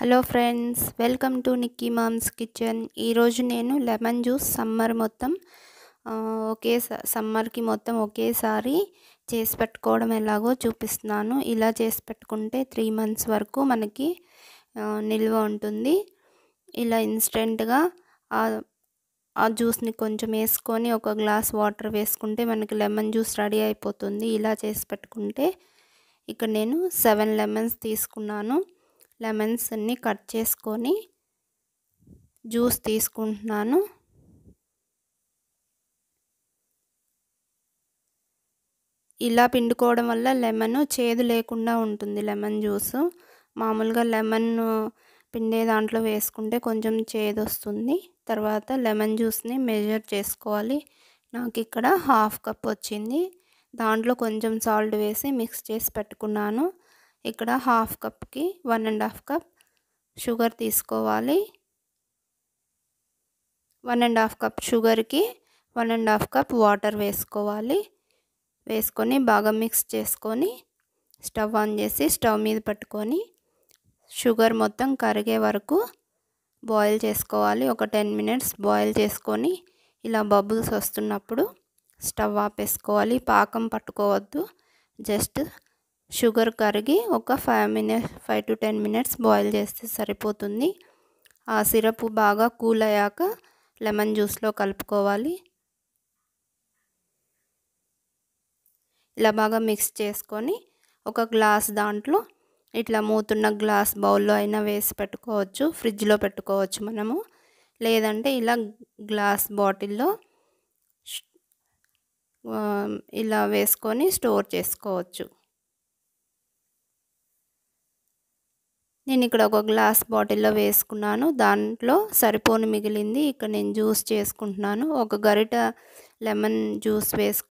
hello friends welcome to Nikki mom's kitchen ఈరోజు నేను lemon juice summer మొత్తం ఒకే సమ్మర్కి మొత్తం ఒకేసారి చేసి పెట్టుకోవడం ఎలాగో చూపిస్తున్నాను ఇలా చేసి పెట్టుకుంటే త్రీ మంత్స్ వరకు మనకి నిల్వ ఉంటుంది ఇలా ఇన్స్టెంట్గా ఆ జ్యూస్ని కొంచెం వేసుకొని ఒక గ్లాస్ వాటర్ వేసుకుంటే మనకి లెమన్ జ్యూస్ రెడీ అయిపోతుంది ఇలా చేసి పెట్టుకుంటే ఇక్కడ నేను సెవెన్ లెమన్స్ తీసుకున్నాను లెమన్స్ అన్ని కట్ చేసుకొని జ్యూస్ తీసుకుంటున్నాను ఇలా పిండుకోవడం వల్ల లెమన్ చేదు లేకుండా ఉంటుంది లెమన్ జ్యూస్ మామూలుగా లెమన్ పిండే దాంట్లో వేసుకుంటే కొంచెం చేదు వస్తుంది తర్వాత లెమన్ జ్యూస్ని మెజర్ చేసుకోవాలి నాకు ఇక్కడ హాఫ్ కప్ వచ్చింది దాంట్లో కొంచెం సాల్ట్ వేసి మిక్స్ చేసి పెట్టుకున్నాను ఇక్కడ హాఫ్ కప్కి one and half cup sugar తీసుకోవాలి వన్ అండ్ హాఫ్ కప్ షుగర్కి one and half cup water వేసుకోవాలి వేసుకొని బాగా మిక్స్ చేసుకొని స్టవ్ ఆన్ చేసి స్టవ్ మీద పట్టుకొని షుగర్ మొత్తం కరిగే వరకు బాయిల్ చేసుకోవాలి ఒక టెన్ మినిట్స్ బాయిల్ చేసుకొని ఇలా బబుల్స్ వస్తున్నప్పుడు స్టవ్ ఆపేసుకోవాలి పాకం పట్టుకోవద్దు జస్ట్ షుగర్ కరిగి ఒక five minutes five to ten minutes boil చేస్తే సరిపోతుంది ఆ సిరప్ బాగా కూల్ అయ్యాక లెమన్ జ్యూస్లో కలుపుకోవాలి ఇలా బాగా మిక్స్ చేసుకొని ఒక గ్లాస్ దాంట్లో ఇట్లా మూతున్న గ్లాస్ బౌల్లో అయినా వేసి పెట్టుకోవచ్చు ఫ్రిడ్జ్లో పెట్టుకోవచ్చు మనము లేదంటే ఇలా గ్లాస్ బాటిల్లో ఇలా వేసుకొని స్టోర్ చేసుకోవచ్చు నేను ఇక్కడ ఒక గ్లాస్ బాటిల్లో వేసుకున్నాను దాంట్లో సరిపోని మిగిలింది ఇక్కడ నేను జ్యూస్ చేసుకుంటున్నాను ఒక గరిట లెమన్ జ్యూస్ వేసు